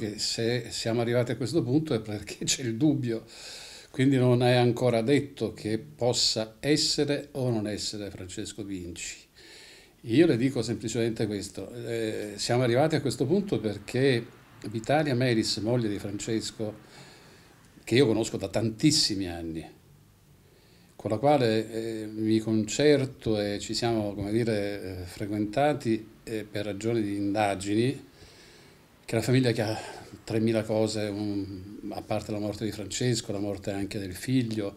che se siamo arrivati a questo punto è perché c'è il dubbio, quindi non è ancora detto che possa essere o non essere Francesco Vinci. Io le dico semplicemente questo, eh, siamo arrivati a questo punto perché Vitalia Meris, moglie di Francesco, che io conosco da tantissimi anni, con la quale eh, mi concerto e ci siamo, come dire, eh, frequentati eh, per ragioni di indagini, che è una famiglia che ha 3.000 cose, un, a parte la morte di Francesco, la morte anche del figlio,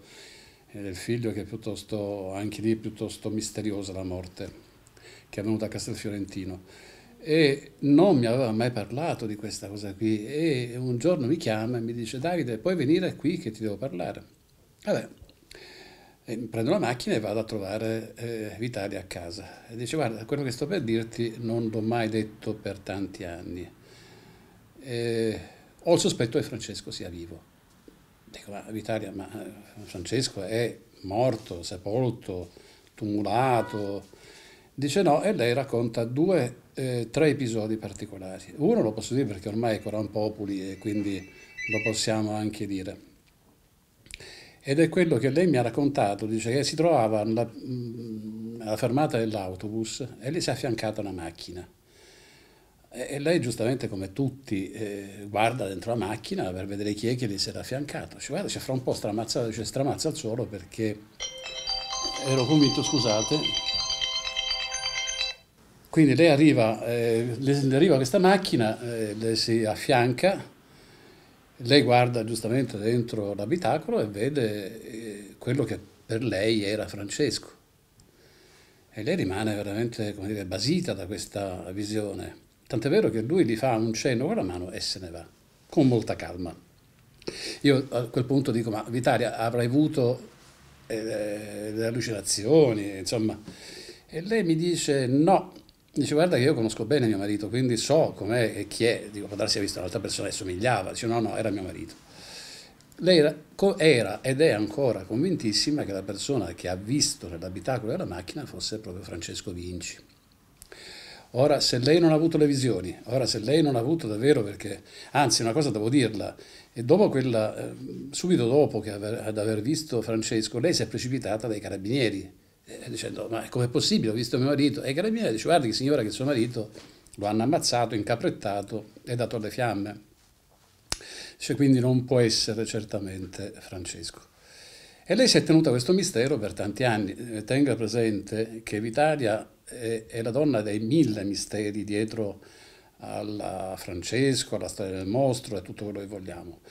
e del figlio che è piuttosto, anche lì piuttosto misteriosa la morte che è venuta a Castelfiorentino e non mi aveva mai parlato di questa cosa qui e un giorno mi chiama e mi dice Davide puoi venire qui che ti devo parlare vabbè e prendo la macchina e vado a trovare eh, Vitali a casa e dice guarda quello che sto per dirti non l'ho mai detto per tanti anni eh, ho il sospetto che Francesco sia vivo. Dico, ma Vitalia, ma eh, Francesco è morto, sepolto, tumulato. Dice no e lei racconta due, eh, tre episodi particolari. Uno lo posso dire perché ormai è Coran Populi e quindi lo possiamo anche dire. Ed è quello che lei mi ha raccontato, dice che si trovava alla, mm, alla fermata dell'autobus e lì si è affiancata una macchina e lei giustamente, come tutti, eh, guarda dentro la macchina per vedere chi è che gli si era affiancato. Dice, guarda, c'è fra un po' stramazza, cioè, stramazza al suolo perché ero convinto, scusate. Quindi lei arriva, eh, le, arriva questa macchina, eh, le si affianca, lei guarda giustamente dentro l'abitacolo e vede eh, quello che per lei era Francesco. E lei rimane veramente, come dire, basita da questa visione. Tant'è vero che lui gli fa un cenno con la mano e se ne va, con molta calma. Io a quel punto dico, ma Vitalia avrai avuto eh, eh, delle allucinazioni, insomma. E lei mi dice, no, Dice, guarda che io conosco bene mio marito, quindi so com'è e chi è. Dico, può darsi ha visto un'altra persona che somigliava. Dice, no, no, era mio marito. Lei era, era, ed è ancora convintissima che la persona che ha visto nell'abitacolo della macchina fosse proprio Francesco Vinci. Ora, se lei non ha avuto le visioni, ora se lei non ha avuto davvero perché, anzi una cosa devo dirla, e dopo quella, eh, subito dopo che aver, ad aver visto Francesco, lei si è precipitata dai carabinieri, eh, dicendo ma com'è possibile, ho visto mio marito, e i carabinieri dice guarda che signora che suo marito lo hanno ammazzato, incaprettato e dato alle fiamme. Cioè, quindi non può essere certamente Francesco. E lei si è tenuta questo mistero per tanti anni. Eh, tenga presente che l'Italia è, è la donna dei mille misteri dietro alla Francesco, alla storia del mostro e tutto quello che vogliamo.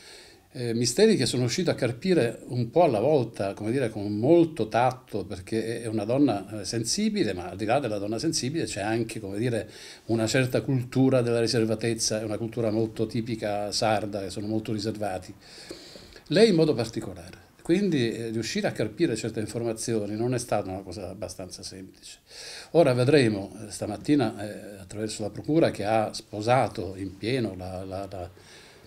Eh, misteri che sono riuscito a carpire un po' alla volta, come dire, con molto tatto, perché è una donna eh, sensibile, ma al di là della donna sensibile c'è anche, come dire, una certa cultura della riservatezza, è una cultura molto tipica sarda, che sono molto riservati. Lei in modo particolare. Quindi eh, riuscire a carpire certe informazioni non è stata una cosa abbastanza semplice. Ora vedremo, eh, stamattina eh, attraverso la Procura che ha sposato in pieno, la, la, la,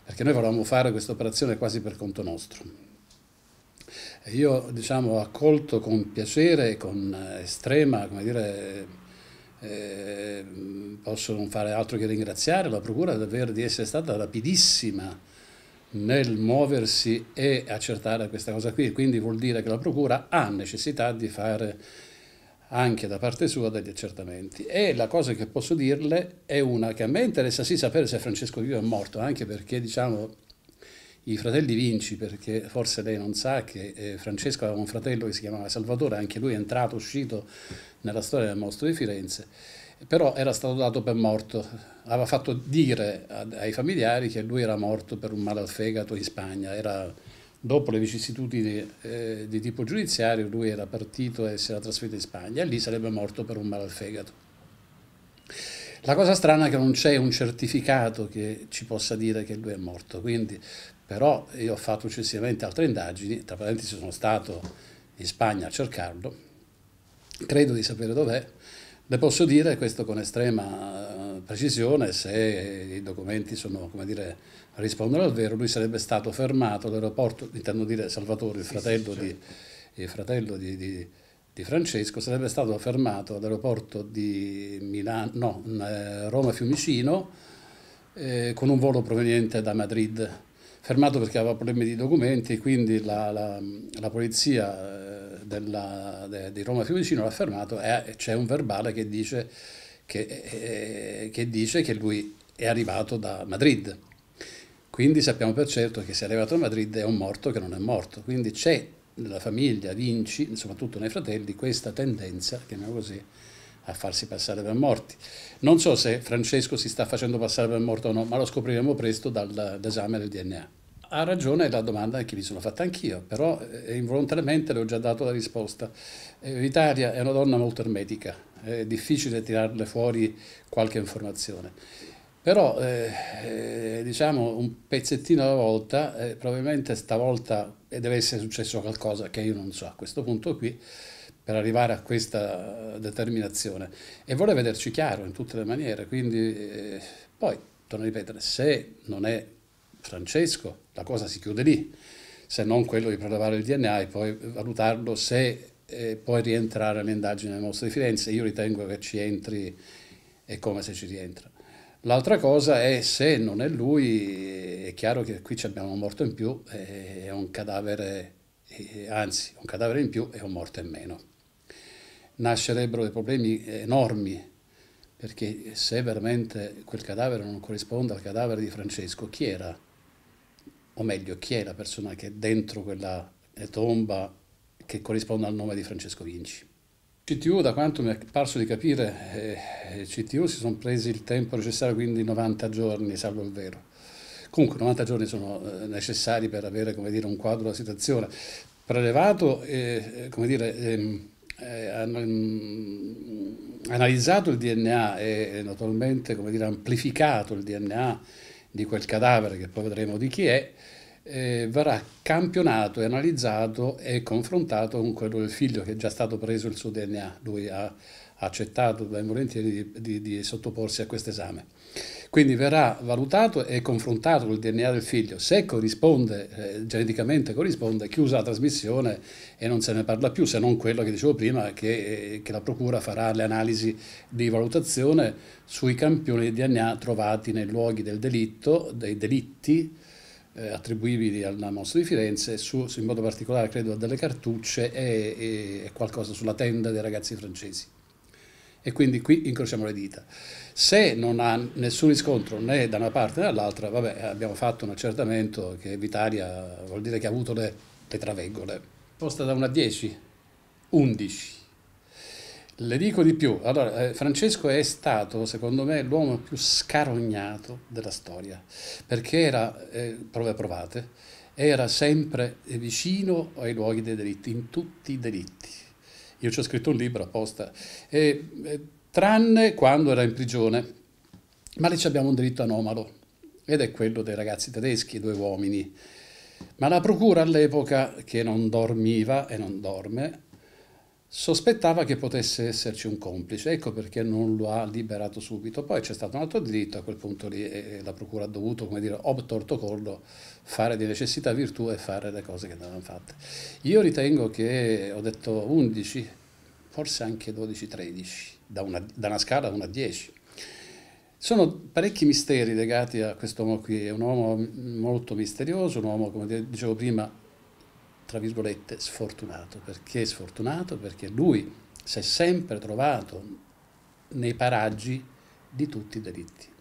perché noi volevamo fare questa operazione quasi per conto nostro. E io diciamo, ho accolto con piacere con eh, estrema, come dire, eh, posso non fare altro che ringraziare la Procura di, di essere stata rapidissima nel muoversi e accertare questa cosa qui, quindi vuol dire che la Procura ha necessità di fare anche da parte sua degli accertamenti. E la cosa che posso dirle è una che a me interessa sì sapere se Francesco Vio è morto, anche perché diciamo i fratelli Vinci, perché forse lei non sa che eh, Francesco aveva un fratello che si chiamava Salvatore, anche lui è entrato, uscito nella storia del mostro di Firenze però era stato dato per morto, aveva fatto dire ai familiari che lui era morto per un male al fegato in Spagna, era, dopo le vicissitudini eh, di tipo giudiziario lui era partito e si era trasferito in Spagna e lì sarebbe morto per un male al fegato. La cosa strana è che non c'è un certificato che ci possa dire che lui è morto, quindi però io ho fatto successivamente altre indagini, tra parentesi sono stato in Spagna a cercarlo, credo di sapere dov'è, le posso dire questo con estrema eh, precisione, se i documenti sono, dire, rispondono al vero, lui sarebbe stato fermato all'aeroporto, intendo dire Salvatore, il fratello, sì, sì, certo. di, il fratello di, di, di, Francesco, sarebbe stato fermato all'aeroporto di Milano, no, mm, eh, Roma Fiumicino eh, con un volo proveniente da Madrid, fermato perché aveva problemi di documenti, quindi la, la, la polizia della, de, di Roma Fiumicino l'ha fermato e c'è un verbale che dice che, eh, che dice che lui è arrivato da Madrid. Quindi sappiamo per certo che se è arrivato a Madrid è un morto che non è morto. Quindi c'è nella famiglia Vinci, soprattutto nei fratelli, questa tendenza, chiamiamo così, a farsi passare per morti. Non so se Francesco si sta facendo passare per morto o no, ma lo scopriremo presto dall'esame del DNA ha ragione la domanda che mi sono fatta anch'io, però eh, involontariamente le ho già dato la risposta. Eh, L'Italia è una donna molto ermetica, è difficile tirarle fuori qualche informazione. Però eh, eh diciamo un pezzettino alla volta, eh, probabilmente stavolta eh, deve essere successo qualcosa che io non so a questo punto qui per arrivare a questa determinazione e vuole vederci chiaro in tutte le maniere, quindi poi, torno a ripetere, se non è Francesco, la cosa si chiude lì, se non quello di prelevare il DNA e poi valutarlo se eh, poi rientrare all'indagine del mostro di Firenze. Io ritengo che ci entri, e come se ci rientra. L'altra cosa è se non è lui, è chiaro che qui abbiamo un morto in più, eh, è un cadavere, eh, anzi un cadavere in più e un morto in meno. Nascerebbero dei problemi enormi, perché se veramente quel cadavere non corrisponde al cadavere di Francesco, chi era? o meglio chi è la persona che è dentro quella eh, tomba che corrisponde al nome di Francesco Vinci. CTU, da quanto mi è parso di capire, eh, eh CTU si sono presi il tempo necessario, quindi 90 giorni, salvo il vero. Comunque 90 giorni sono eh, necessari per avere dire, un quadro della situazione prelevato e dire, eh, eh, ehm, mm, analizzato il DNA e naturalmente dire, amplificato il DNA di quel cadavere, che poi vedremo di chi è, eh, verrà campionato, analizzato e confrontato con quello del figlio che è già stato preso il suo DNA. Lui ha accettato dai Morentieri di, di, di sottoporsi a questo esame. Quindi verrà valutato e confrontato col DNA del figlio. Se corrisponde, eh, geneticamente corrisponde, chiusa la trasmissione e non se ne parla più, se non quello che dicevo prima, che, eh, che la Procura farà le analisi di valutazione sui campioni di DNA trovati nei luoghi del delitto, dei delitti eh, attribuibili alla mostra di Firenze, su, in modo particolare credo a delle cartucce e, e qualcosa sulla tenda dei ragazzi francesi e quindi qui incrociamo le dita. Se non ha nessun riscontro né da una parte né dall'altra, vabbè, abbiamo fatto un accertamento che Vitaria vuol dire che ha avuto le, le traveggole. Posta da 1 a 10, 11. Le dico di più, allora, eh, Francesco è stato, secondo me, l'uomo più scarognato della storia, perché era, eh, prove provate, era sempre vicino ai luoghi dei delitti, in tutti i delitti io ci ho scritto un libro apposta, e, e, tranne quando era in prigione, ma lì abbiamo un diritto anomalo, ed è quello dei ragazzi tedeschi, due uomini. Ma la procura all'epoca, che non dormiva e non dorme, sospettava che potesse esserci un complice, ecco perché non lo ha liberato subito. Poi c'è stato un altro diritto, a quel punto lì e eh, la procura ha dovuto, come dire, ob torto collo, fare di necessità virtù e fare le cose che andavano fatte. Io ritengo che, ho detto 11, forse anche 12-13, da una, da una scala 1 a 10. Sono parecchi misteri legati a questo uomo qui, è un uomo molto misterioso, un uomo, come dicevo prima, tra virgolette, sfortunato. Perché sfortunato? Perché lui si è sempre trovato nei paraggi di tutti i delitti.